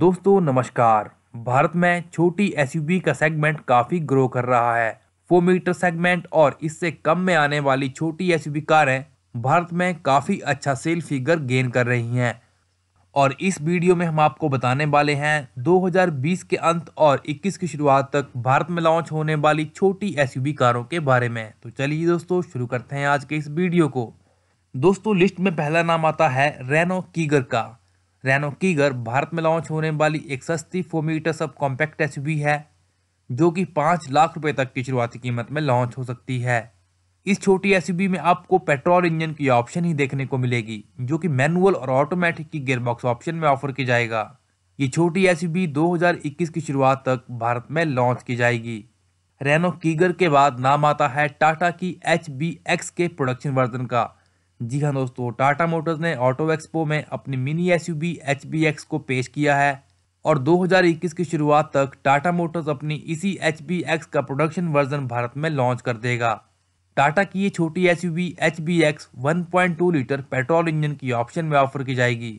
दोस्तों नमस्कार भारत में छोटी एस का सेगमेंट काफी ग्रो कर रहा है फोर मीटर सेगमेंट और इससे कम में आने वाली छोटी एसयूवी कारें भारत में काफी अच्छा सेल फिगर गेन कर रही हैं और इस वीडियो में हम आपको बताने वाले हैं 2020 के अंत और 21 की शुरुआत तक भारत में लॉन्च होने वाली छोटी एस कारों के बारे में तो चलिए दोस्तों शुरू करते हैं आज के इस वीडियो को दोस्तों लिस्ट में पहला नाम आता है रेनो कीगर का रैनो कीगर भारत में लॉन्च होने वाली एक सस्ती फोर मीटर सब कॉम्पैक्ट एस है जो कि पाँच लाख रुपए तक की शुरुआती कीमत में लॉन्च हो सकती है इस छोटी एस में आपको पेट्रोल इंजन की ऑप्शन ही देखने को मिलेगी जो कि मैनुअल और ऑटोमेटिक की गेयरबॉक्स ऑप्शन में ऑफर की जाएगा ये छोटी एस 2021 की शुरुआत तक भारत में लॉन्च की जाएगी रेनो कीगर के बाद नाम आता है टाटा की एच के प्रोडक्शन वर्जन का जी हाँ दोस्तों टाटा मोटर्स ने ऑटो एक्सपो में अपनी मिनी एस यू को पेश किया है और 2021 की शुरुआत तक टाटा मोटर्स अपनी इसी एच का प्रोडक्शन वर्जन भारत में लॉन्च कर देगा टाटा की ये छोटी एस यू 1.2 लीटर पेट्रोल इंजन की ऑप्शन में ऑफर की जाएगी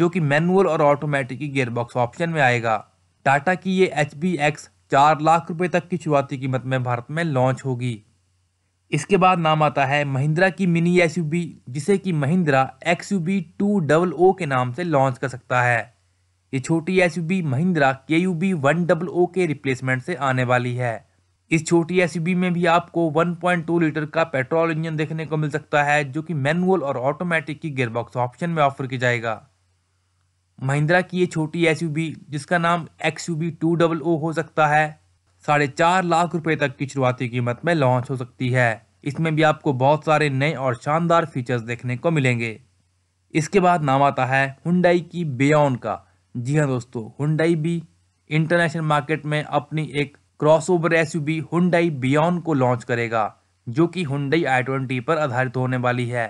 जो कि मैनुअल और ऑटोमेटिक की गेयरबॉक्स ऑप्शन में आएगा टाटा की ये एच बी एक्स चार लाख रुपए तक की शुरुआती कीमत में भारत में लॉन्च होगी इसके बाद नाम आता है महिंद्रा की मिनी एस जिसे कि Mahindra X U B two double O के नाम से लॉन्च कर सकता है ये छोटी एस Mahindra K U B one double O के रिप्लेसमेंट से आने वाली है इस छोटी एस में भी आपको 1.2 लीटर का पेट्रोल इंजन देखने को मिल सकता है जो कि मैनुअल और ऑटोमेटिक की गियरबॉक्स ऑप्शन में ऑफर किया जाएगा महिंद्रा की ये छोटी एस जिसका नाम X U B two double O हो सकता है साढ़े चार लाख रुपए तक की शुरुआती कीमत में लॉन्च हो सकती है इसमें भी आपको बहुत सारे नए और शानदार फीचर्स देखने को मिलेंगे इसके बाद नाम आता है हुंडई की बेयॉन का जी हाँ दोस्तों हुंडई भी इंटरनेशनल मार्केट में अपनी एक क्रॉसओवर एसयूवी हुंडई बियॉन को लॉन्च करेगा जो कि हुंडई आई ट्वेंटी पर आधारित होने वाली है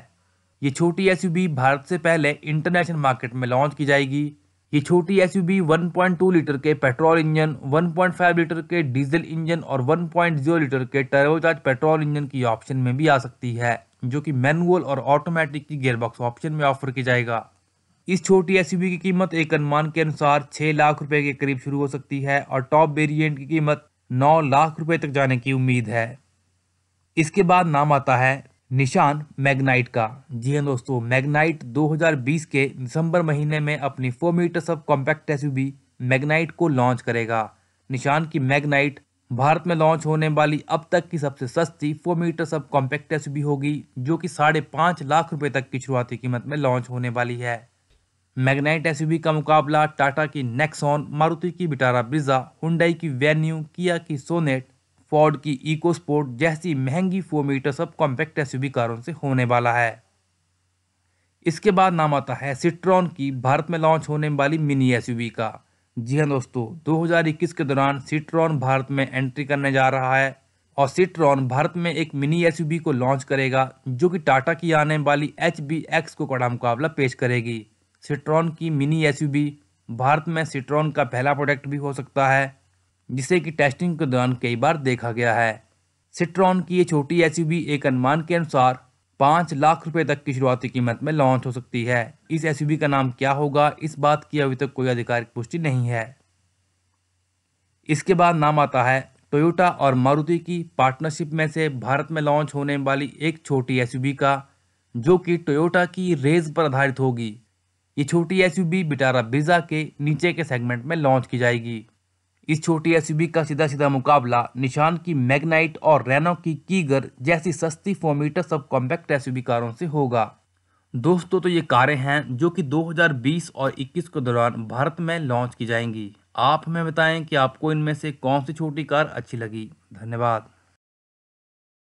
ये छोटी एसयूवी भारत से पहले इंटरनेशनल मार्केट में लॉन्च की जाएगी ये छोटी एसयूवी 1.2 लीटर के पेट्रोल इंजन 1.5 लीटर के डीजल इंजन और 1.0 लीटर के टर्बोचार्ज पेट्रोल इंजन की ऑप्शन में भी आ सकती है जो कि मैनुअल और ऑटोमेटिक की गेयरबॉक्स ऑप्शन में ऑफर किया जाएगा इस छोटी एसयूवी की कीमत एक अनुमान के अनुसार 6 लाख रुपए के करीब शुरू हो सकती है और टॉप वेरियंट की कीमत नौ लाख रुपए तक जाने की उम्मीद है इसके बाद नाम आता है निशान मैग्नाइट का जी हाँ दोस्तों मैग्नाइट 2020 के दिसंबर महीने में अपनी 4 metre subcompact SUV Magnite को लॉन्च करेगा निशान की मैग्नाइट भारत में लॉन्च होने वाली अब तक की सबसे सस्ती 4 मीटर सब कॉम्पैक्ट एसयूवी होगी जो कि साढ़े पाँच लाख रुपए तक की शुरुआती कीमत में लॉन्च होने वाली है मैग्नाइट एस का मुकाबला टाटा की नेक्सॉन मारुति की बिटारा ब्रिजा हुंडई की वेन्यू किया की सोनेट फोर्ड की इको स्पोर्ट जैसी महंगी four metre subcompact SUV कारों से होने वाला है इसके बाद नाम आता है सिट्रॉन की भारत में लॉन्च होने वाली मिनी एसयूवी का जी हाँ दोस्तों 2021 के दौरान सिट्रॉन भारत में एंट्री करने जा रहा है और सिट्रॉन भारत में एक मिनी एसयूवी को लॉन्च करेगा जो कि टाटा की आने वाली एच को कड़ा मुकाबला पेश करेगी सिट्रॉन की मिनी एसयूवी भारत में सिट्रॉन का पहला प्रोडक्ट भी हो सकता है जिसे कि टेस्टिंग के दौरान कई बार देखा गया है सिट्रॉन की ये छोटी एस एक अनुमान के अनुसार पाँच लाख रुपए तक की शुरुआती कीमत में लॉन्च हो सकती है इस एस का नाम क्या होगा इस बात की अभी तक कोई आधिकारिक पुष्टि नहीं है इसके बाद नाम आता है टोयोटा और मारुति की पार्टनरशिप में से भारत में लॉन्च होने वाली एक छोटी एस का जो कि टोयोटा की रेज पर आधारित होगी ये छोटी एस यू बिटारा ब्रिजा के नीचे के सेगमेंट में लॉन्च की जाएगी इस छोटी एसयूवी का सीधा सीधा मुकाबला निशान की मैग्नाइट और रेनो की कीगर जैसी सस्ती फोमीटर सब कॉम्पैक्ट एसयूवी कारों से होगा दोस्तों तो ये कारें हैं जो कि 2020 और 21 के दौरान भारत में लॉन्च की जाएंगी आप हमें बताएं कि आपको इनमें से कौन सी छोटी कार अच्छी लगी धन्यवाद